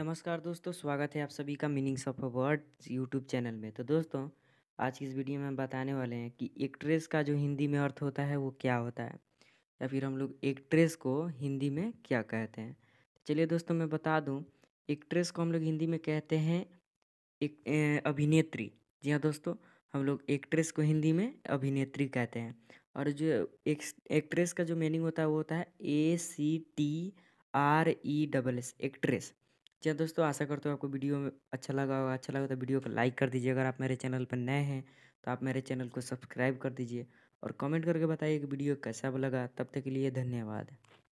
नमस्कार दोस्तों स्वागत है आप सभी का meanings of a word YouTube channel में तो दोस्तों आज की इस वीडियो में हम बताने वाले हैं कि एक्ट्रेस का जो हिंदी में अर्थ होता है वो क्या होता है या फिर हम लोग एक्ट्रेस को हिंदी में क्या कहते हैं चलिए दोस्तों मैं बता दूँ एक्ट्रेस को हम लोग हिंदी में कहते हैं एक अभिनेत्री जी हाँ दोस्तों हम लोग एक्ट्रेस को हिंदी में अभिनेत्री कहते हैं और जो एक, एक्ट्रेस का जो मीनिंग होता है वो होता है A C T R E double S actress चलिए दोस्तों आशा करते हो आपको वीडियो में अच्छा लगा होगा अच्छा लगा तो वीडियो को लाइक कर दीजिए अगर आप मेरे चैनल पर नए हैं तो आप मेरे चैनल को सब्सक्राइब कर दीजिए और कमेंट करके बताइए कि वीडियो कैसा लगा तब तक के लिए धन्यवाद